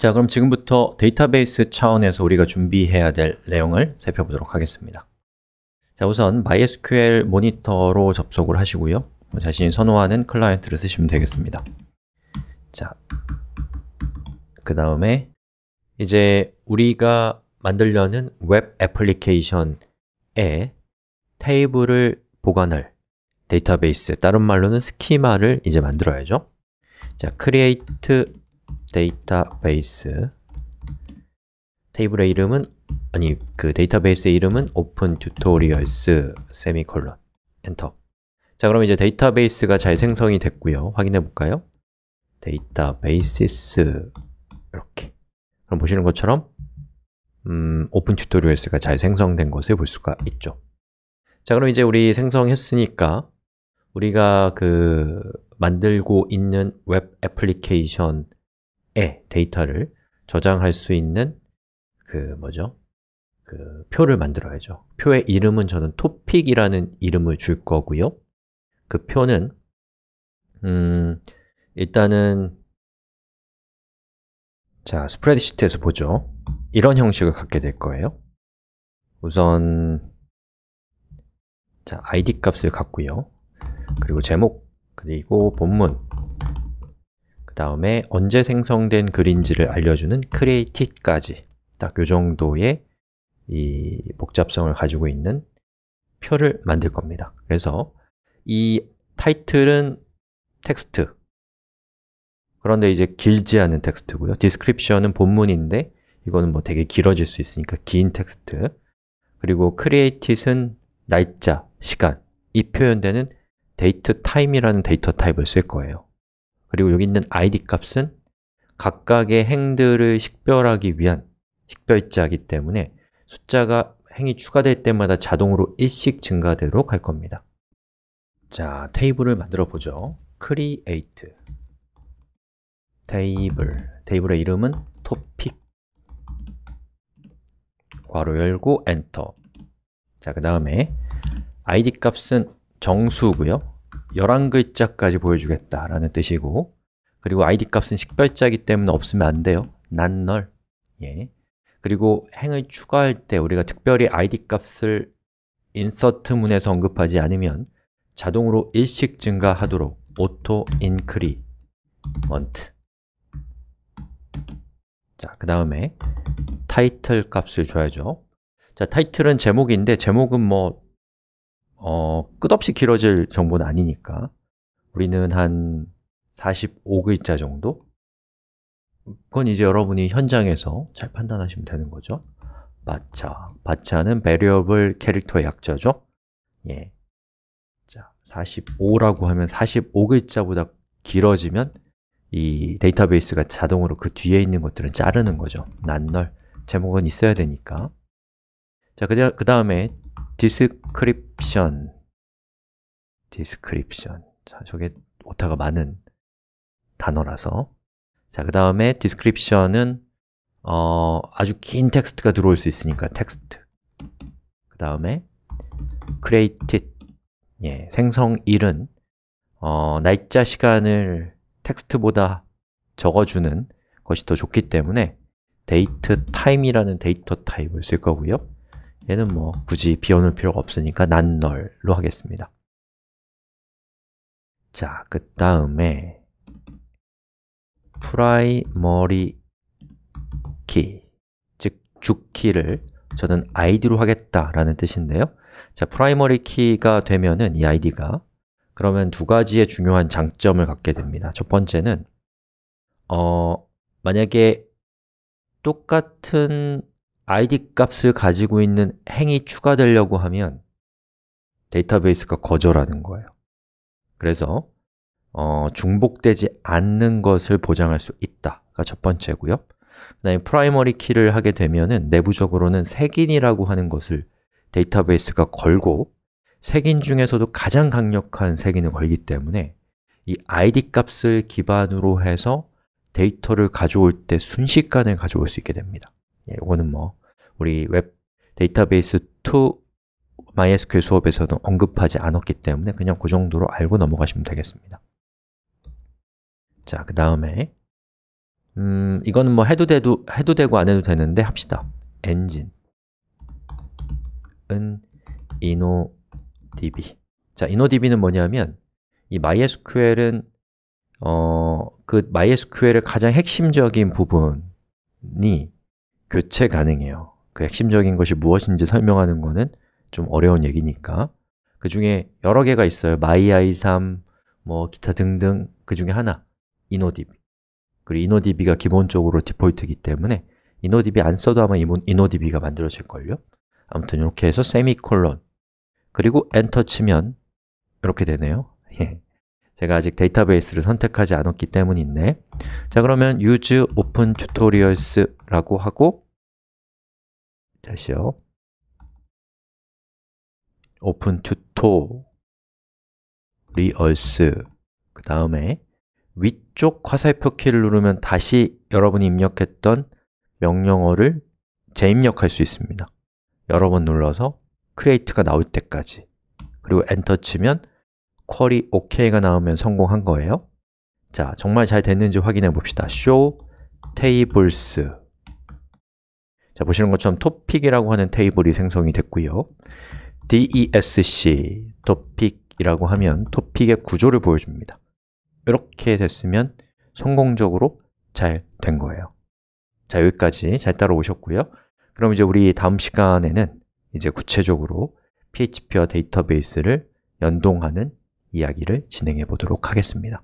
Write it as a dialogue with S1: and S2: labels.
S1: 자, 그럼 지금부터 데이터베이스 차원에서 우리가 준비해야 될 내용을 살펴보도록 하겠습니다. 자, 우선 MySQL 모니터로 접속을 하시고요. 자신이 선호하는 클라이언트를 쓰시면 되겠습니다. 자, 그 다음에 이제 우리가 만들려는 웹 애플리케이션에 테이블을 보관할 데이터베이스, 다른 말로는 스키마를 이제 만들어야죠. 자, create 데이터베이스 테이블의 이름은 아니 그 데이터베이스의 이름은 open tutorials 세미콜론 엔터 자 그럼 이제 데이터베이스가 잘 생성이 됐고요 확인해 볼까요? 데이터베이스 이렇게 그럼 보시는 것처럼 음, 오픈 튜토리얼스가 잘 생성된 것을 볼 수가 있죠 자 그럼 이제 우리 생성했으니까 우리가 그 만들고 있는 웹 애플리케이션 에 데이터를 저장할 수 있는 그 뭐죠? 그 표를 만들어야죠. 표의 이름은 저는 topic이라는 이름을 줄 거고요. 그 표는 음, 일단은 자, 스프레드시트에서 보죠. 이런 형식을 갖게 될 거예요. 우선 자, id 값을 갖고요. 그리고 제목, 그리고 본문 그 다음에 언제 생성된 글인지를 알려주는 create까지 딱 이 정도의 이 복잡성을 가지고 있는 표를 만들 겁니다. 그래서 이 타이틀은 텍스트 그런데 이제 길지 않은 텍스트고요. description은 본문인데 이거는 뭐 되게 길어질 수 있으니까 긴 텍스트 그리고 create은 날짜, 시간 이 표현되는 데이트 타임이라는 데이터 타입을 쓸 거예요. 그리고 여기 있는 id 값은 각각의 행들을 식별하기 위한 식별자이기 때문에 숫자가 행이 추가될 때마다 자동으로 1씩 증가되도록 할 겁니다 자, 테이블을 만들어 보죠 create 테이블 테이블의 이름은 topic 괄호 열고 엔터 자, 그 다음에 id 값은 정수고요 11글자까지 보여주겠다라는 뜻이고 그리고 id 값은 식별자이기 때문에 없으면 안 돼요 난널 예. 그리고 행을 추가할 때 우리가 특별히 id 값을 인서트 문에서 언급하지 않으면 자동으로 일식 증가하도록 auto increment 자, 그 다음에 title 값을 줘야죠 자, 타이틀은 제목인데 제목은 뭐 어, 끝없이 길어질 정보는 아니니까 우리는 한 45글자 정도? 그건 이제 여러분이 현장에서 잘 판단하시면 되는 거죠 바차, 바차는 variable 캐릭터의 약자죠 예. 자, 45라고 하면 45글자보다 길어지면 이 데이터베이스가 자동으로 그 뒤에 있는 것들은 자르는 거죠 난널 제목은 있어야 되니까 자, 그 다음에 디스크립션 디스크립션 자, 저게 오타가 많은 단어라서 자, 그 다음에 디스크립션은 어, 아주 긴 텍스트가 들어올 수 있으니까 텍스트 그 다음에 created 예, 생성일은 어, 날짜 시간을 텍스트보다 적어주는 것이 더 좋기 때문에 데이트 타임이라는 데이터 타입을 쓸 거고요 얘는 뭐 굳이 비워놓을 필요가 없으니까 난 널로 하겠습니다 자, 그 다음에 primary key 즉, 주키를 저는 id로 하겠다라는 뜻인데요 자, primary key가 되면은 이 id가 그러면 두 가지의 중요한 장점을 갖게 됩니다 첫 번째는 어, 만약에 똑같은 id 값을 가지고 있는 행이 추가되려고 하면 데이터베이스가 거절하는 거예요 그래서 어, 중복되지 않는 것을 보장할 수 있다가 첫 번째고요 그다음에 프라이머리 키를 하게 되면 내부적으로는 색인이라고 하는 것을 데이터베이스가 걸고 색인 중에서도 가장 강력한 색인을 걸기 때문에 이 id 값을 기반으로 해서 데이터를 가져올 때 순식간에 가져올 수 있게 됩니다 예, 이거는 뭐 우리 웹 데이터베이스 2 MySQL 수업에서도 언급하지 않았기 때문에 그냥 그 정도로 알고 넘어가시면 되겠습니다 자, 그 다음에 음, 이거는 뭐 해도 돼도 해도 되고 안 해도 되는데 합시다. 엔진 은 inodb. 자, inodb는 뭐냐면 이 MySQL은 어, 그 MySQL의 가장 핵심적인 부분이 교체 가능해요. 그 핵심적인 것이 무엇인지 설명하는 거는 좀 어려운 얘기니까 그 중에 여러 개가 있어요 MyI3, 뭐 기타 등등 그 중에 하나 i n 인노디 b 그리고 i n 인노디 b 가 기본적으로 디폴트이기 때문에 i n 인노디비 안 써도 아마 i n 인노디 b 가 만들어질걸요? 아무튼 이렇게 해서 세미콜론 그리고 엔터 치면 이렇게 되네요 예. 제가 아직 데이터베이스를 선택하지 않았기 때문인데 자 그러면 use open tutorials라고 하고 다시요. 오픈 튜토리얼스 그 다음에 위쪽 화살표 키를 누르면 다시 여러분이 입력했던 명령어를 재입력할 수 있습니다 여러 번 눌러서 크리에이트가 나올 때까지 그리고 엔터 치면 쿼리 OK가 나오면 성공한 거예요 자, 정말 잘 됐는지 확인해 봅시다 show tables 자, 보시는 것처럼 t o p i c 이라고 하는 테이블이 생성이 됐고요. DESC t o p i c 이라고 하면 t o p i c 의 구조를 보여줍니다. 이렇게 됐으면 성공적으로 잘 된 거예요. 자, 여기까지 잘 따라오셨고요. 그럼 이제 우리 다음 시간에는 이제 구체적으로 PHP와 데이터베이스를 연동하는 이야기를 진행해 보도록 하겠습니다.